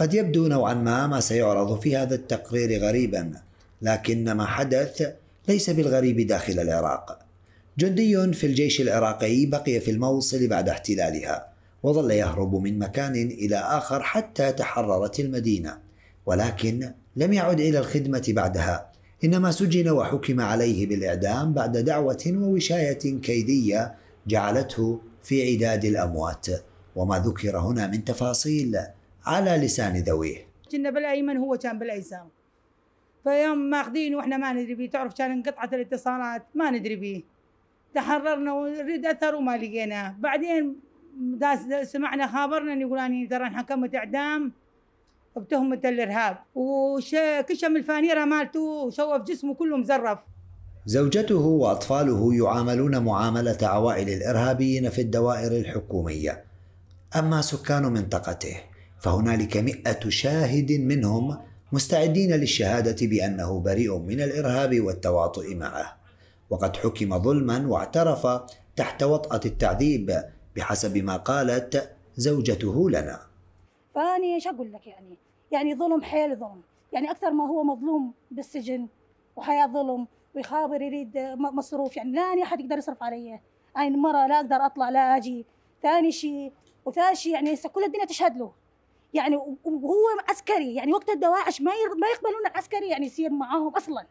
قد يبدو نوعا ما ما سيعرض في هذا التقرير غريبا لكن ما حدث ليس بالغريب داخل العراق جندي في الجيش العراقي بقي في الموصل بعد احتلالها وظل يهرب من مكان الى اخر حتى تحررت المدينه ولكن لم يعد الى الخدمه بعدها انما سجن وحكم عليه بالاعدام بعد دعوه ووشايه كيديه جعلته في عداد الاموات وما ذكر هنا من تفاصيل على لسان ذويه كنا بالايمن هو كان بالايسر فيوم ماخذينه واحنا ما ندري بيه تعرف كان انقطعت الاتصالات ما ندري بيه تحررنا ونريد اثر وما لقيناه بعدين سمعنا خابرنا يقول اني ترى انحكمت اعدام بتهمة الارهاب وكشم الفانيره مالته وشوف جسمه كله مزرف زوجته واطفاله يعاملون معامله عوائل الارهابيين في الدوائر الحكوميه اما سكان منطقته فهنالك مئة شاهد منهم مستعدين للشهادة بأنه بريء من الإرهاب والتواطؤ معه وقد حكم ظلما واعترف تحت وطأة التعذيب بحسب ما قالت زوجته لنا فأني ايش أقول لك يعني يعني ظلم حيل ظلم يعني أكثر ما هو مظلوم بالسجن وحياة ظلم ويخابر يريد مصروف يعني لا أني أحد يقدر يصرف علي أنا يعني مرة لا أقدر أطلع لا أجي ثاني شيء وثالث شيء يعني كل الدنيا تشهد له يعني وهو عسكري يعني وقت الدواعش ما ما يقبلون العسكري يعني يصير معاهم اصلا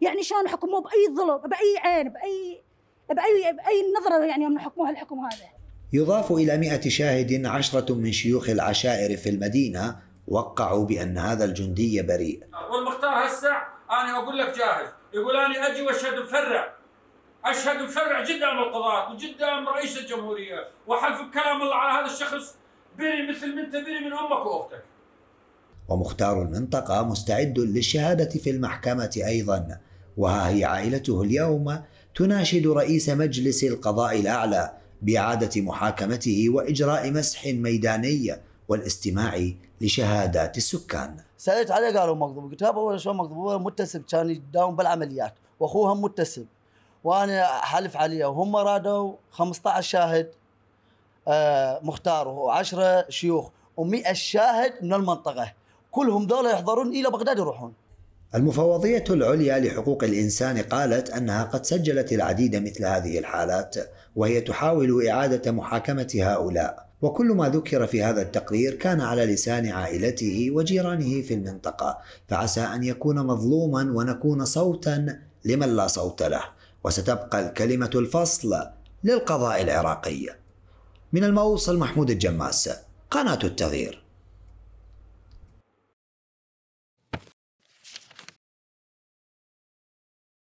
يعني شلون حكموه باي ظلم باي عين باي باي باي نظره يعني يوم حكموه الحكم هذا يضاف الى 100 شاهد عشرة من شيوخ العشائر في المدينه وقعوا بان هذا الجندي بريء والمختار هسه انا اقول لك جاهز يقول انا اجي واشهد مفرع اشهد مفرع جدا قدام القضاه وجدا رئيس الجمهوريه واحلف بكلام الله على هذا الشخص بري مثل ما انت بري من امك واختك ومختار المنطقة مستعد للشهادة في المحكمة أيضا وها هي عائلته اليوم تناشد رئيس مجلس القضاء الأعلى بإعادة محاكمته وإجراء مسح ميداني والاستماع لشهادات السكان سألت عليه قالوا مغضوب قلت هذا أول شو مغضوب هو متسب كان يداوم بالعمليات وأخوهم متسب وأنا حلف عليه وهم رادوا 15 شاهد آه، مختار وعشرة شيوخ و100 شاهد من المنطقة كلهم ذولا يحضرون إلى بغداد يروحون المفوضية العليا لحقوق الإنسان قالت أنها قد سجلت العديد مثل هذه الحالات وهي تحاول إعادة محاكمة هؤلاء وكل ما ذكر في هذا التقرير كان على لسان عائلته وجيرانه في المنطقة فعسى أن يكون مظلوما ونكون صوتا لمن لا صوت له وستبقى الكلمة الفصل للقضاء العراقي من الموصل محمود الجماس قناة التغيير